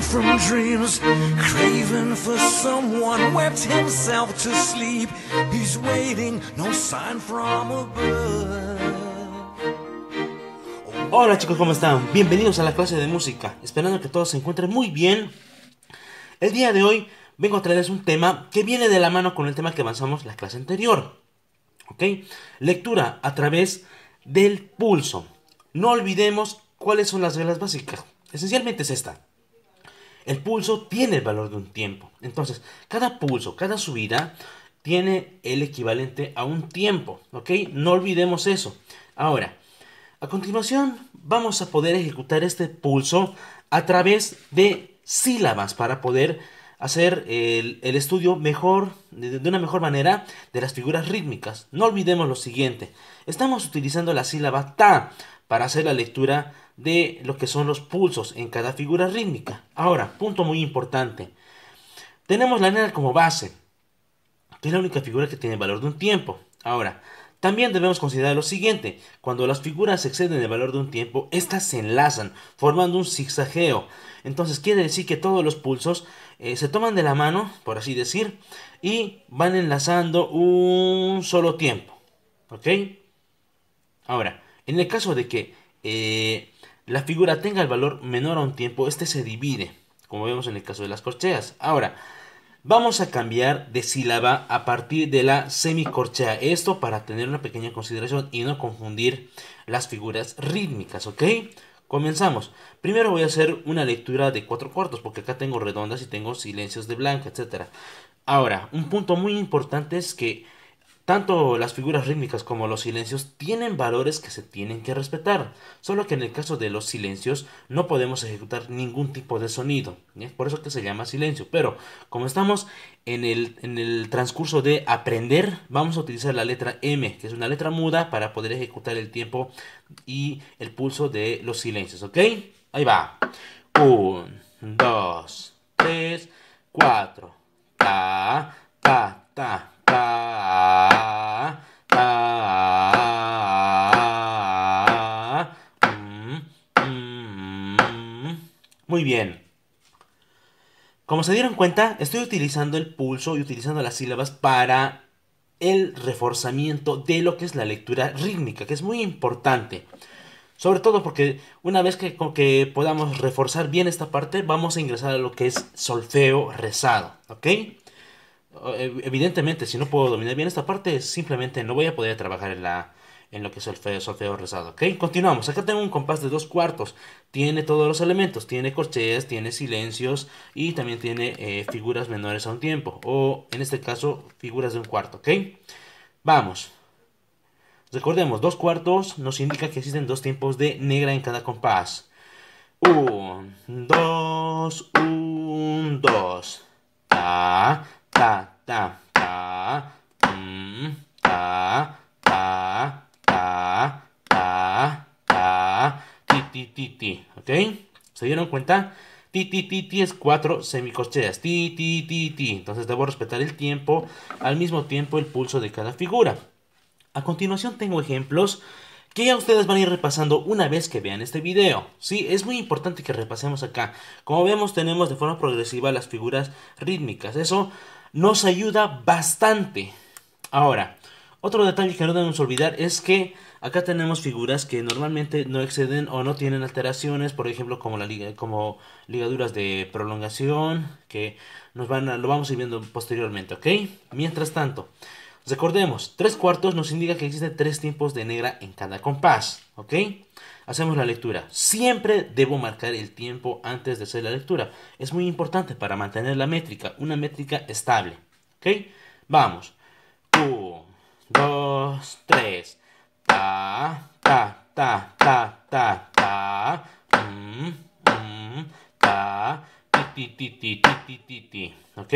from dreams, for someone, wept himself to sleep. He's waiting, no sign from Hola chicos, ¿cómo están? Bienvenidos a la clase de música, esperando que todos se encuentren muy bien. El día de hoy vengo a traerles un tema que viene de la mano con el tema que avanzamos la clase anterior. ¿Ok? Lectura a través del pulso. No olvidemos cuáles son las reglas básicas. Esencialmente es esta. El pulso tiene el valor de un tiempo. Entonces, cada pulso, cada subida tiene el equivalente a un tiempo, ¿ok? No olvidemos eso. Ahora, a continuación vamos a poder ejecutar este pulso a través de sílabas para poder hacer el, estudio mejor, de, una mejor manera, de las figuras rítmicas. No olvidemos lo siguiente, estamos utilizando la sílaba ta para hacer la lectura de lo que son los pulsos en cada figura rítmica. Ahora, punto muy importante. Tenemos la nena como base, que es la única figura que tiene el valor de un tiempo. Ahora, también debemos considerar lo siguiente, cuando las figuras exceden el valor de un tiempo, estas se enlazan, formando un zigzagueo. Entonces quiere decir que todos los pulsos eh, se toman de la mano, por así decir, y van enlazando un solo tiempo. ¿Ok? Ahora, en el caso de que eh, la figura tenga el valor menor a un tiempo, este se divide, como vemos en el caso de las corcheas. Ahora, vamos a cambiar de sílaba a partir de la semicorchea. Esto para tener una pequeña consideración y no confundir las figuras rítmicas, ¿ok? Comenzamos. Primero voy a hacer una lectura de cuatro cuartos, porque acá tengo redondas y tengo silencios de blanca, etc. Ahora, un punto muy importante es que tanto las figuras rítmicas como los silencios tienen valores que se tienen que respetar, solo que en el caso de los silencios no podemos ejecutar ningún tipo de sonido, ¿eh? por eso que se llama silencio, pero como estamos en el, en el transcurso de aprender, vamos a utilizar la letra M, que es una letra muda, para poder ejecutar el tiempo y el pulso de los silencios, ¿ok? Ahí va. 1, 2, 3, 4. Ta, ta, ta, ta. Muy bien. Como se dieron cuenta, estoy utilizando el pulso y utilizando las sílabas para el reforzamiento de lo que es la lectura rítmica, que es muy importante. Sobre todo porque una vez que, que podamos reforzar bien esta parte, vamos a ingresar a lo que es solfeo rezado, ¿ok? Eh, evidentemente, si no puedo dominar bien esta parte, simplemente no voy a poder trabajar en la, en lo que es el feo, sofeo rezado. ¿Ok? Continuamos. Acá tengo un compás de dos cuartos. Tiene todos los elementos. Tiene corcheas, tiene silencios y también tiene eh, figuras menores a un tiempo. O en este caso, figuras de un cuarto. ¿Ok? Vamos. Recordemos, dos cuartos nos indica que existen dos tiempos de negra en cada compás. Un, dos, un, dos. Ta, ta, ta. ti, ¿ok? ¿Se dieron cuenta? Ti, ti, ti, ti es cuatro semicorcheas, Ti, ti, ti, ti. Entonces debo respetar el tiempo, al mismo tiempo el pulso de cada figura. A continuación tengo ejemplos que ya ustedes van a ir repasando una vez que vean este video. Sí, es muy importante que repasemos acá. Como vemos tenemos de forma progresiva las figuras rítmicas. Eso nos ayuda bastante. Ahora, otro detalle que no debemos olvidar es que acá tenemos figuras que normalmente no exceden o no tienen alteraciones, por ejemplo como, la liga, como ligaduras de prolongación, que nos van lo vamos a ir viendo posteriormente, ¿ok? Mientras tanto, recordemos, tres cuartos nos indica que existen tres tiempos de negra en cada compás, ¿ok? Hacemos la lectura. Siempre debo marcar el tiempo antes de hacer la lectura. Es muy importante para mantener la métrica, una métrica estable, ¿ok? Vamos dos, tres. Ta, ta, ta, ta, ta, ta. Mm, mm, ta. Ti, ti, ti, ti, ti, ti, ti. ¿Ok?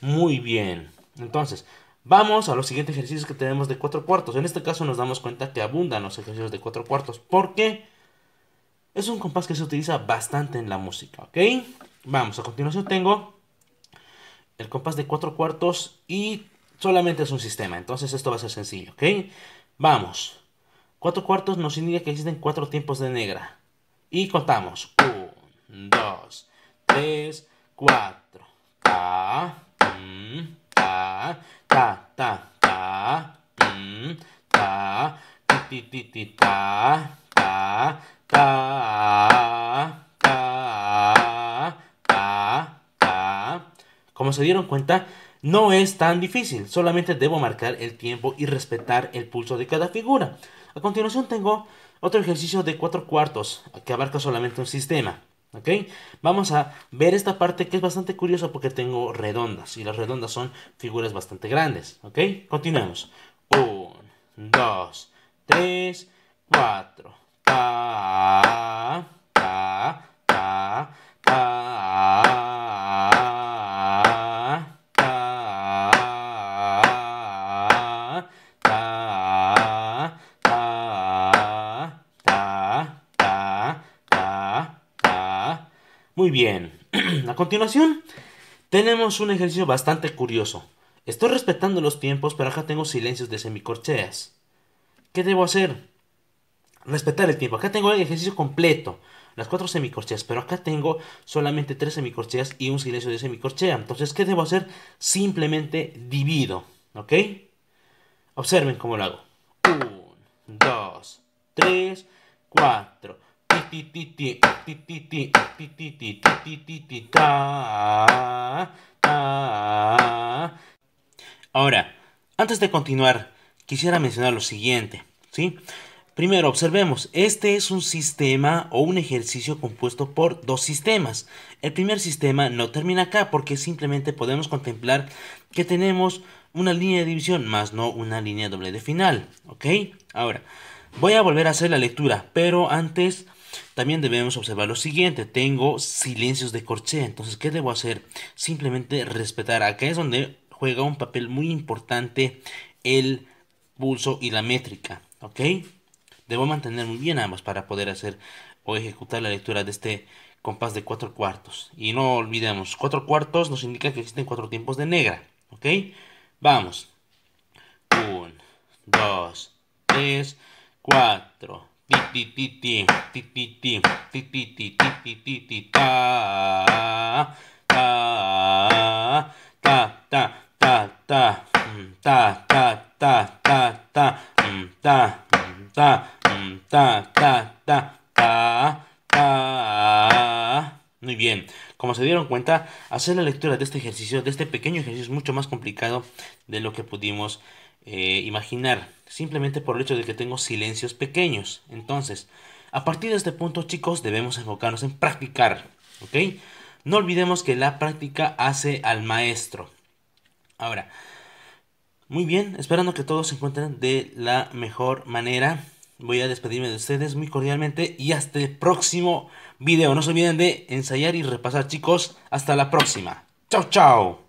Muy bien. Entonces, vamos a los siguientes ejercicios que tenemos de cuatro cuartos. En este caso nos damos cuenta que abundan los ejercicios de cuatro cuartos. Porque es un compás que se utiliza bastante en la música. ¿Ok? Vamos, a continuación tengo el compás de cuatro cuartos y Solamente es un sistema, entonces esto va a ser sencillo, ¿ok? Vamos. Cuatro cuartos nos indica que existen cuatro tiempos de negra. Y contamos. 1, 2, 3, 4. Ta, ta, ta, ta, mm, ta, ta, ta, ta, ta, ta, ta, ta. Como se dieron cuenta, no es tan difícil, solamente debo marcar el tiempo y respetar el pulso de cada figura. A continuación tengo otro ejercicio de cuatro cuartos que abarca solamente un sistema. ¿Ok? Vamos a ver esta parte que es bastante curiosa porque tengo redondas y las redondas son figuras bastante grandes. ¿Ok? Continuemos. 1, 2, 3, 4. Muy bien. A continuación, tenemos un ejercicio bastante curioso. Estoy respetando los tiempos, pero acá tengo silencios de semicorcheas. ¿Qué debo hacer? Respetar el tiempo. Acá tengo el ejercicio completo, las cuatro semicorcheas, pero acá tengo solamente tres semicorcheas y un silencio de semicorchea. Entonces, ¿qué debo hacer? Simplemente divido, ¿ok? Observen cómo lo hago. 1, 2, 3, 4. Ahora, antes de continuar, quisiera mencionar lo siguiente, ¿sí? Primero, observemos, este es un sistema o un ejercicio compuesto por dos sistemas. El primer sistema no termina acá porque simplemente podemos contemplar que tenemos una línea de división más no una línea doble de final, ¿ok? Ahora, voy a volver a hacer la lectura, pero antes también debemos observar lo siguiente, tengo silencios de corchea, entonces ¿qué debo hacer? Simplemente respetar, acá es donde juega un papel muy importante el pulso y la métrica, ¿ok? Debo mantener muy bien ambos para poder hacer o ejecutar la lectura de este compás de cuatro cuartos. Y no olvidemos, cuatro cuartos nos indica que existen cuatro tiempos de negra, ¿ok? Vamos. 1, 2, 3, 4. Muy bien, como se dieron cuenta, hacer la lectura de este ejercicio, de este pequeño ejercicio es mucho más complicado de lo que pudimos eh, imaginar, simplemente por el hecho de que tengo silencios pequeños. Entonces, a partir de este punto, chicos, debemos enfocarnos en practicar, ¿ok? No olvidemos que la práctica hace al maestro. Ahora, muy bien, esperando que todos se encuentren de la mejor manera. Voy a despedirme de ustedes muy cordialmente y hasta el próximo video. No se olviden de ensayar y repasar, chicos. Hasta la próxima. Chao, chao.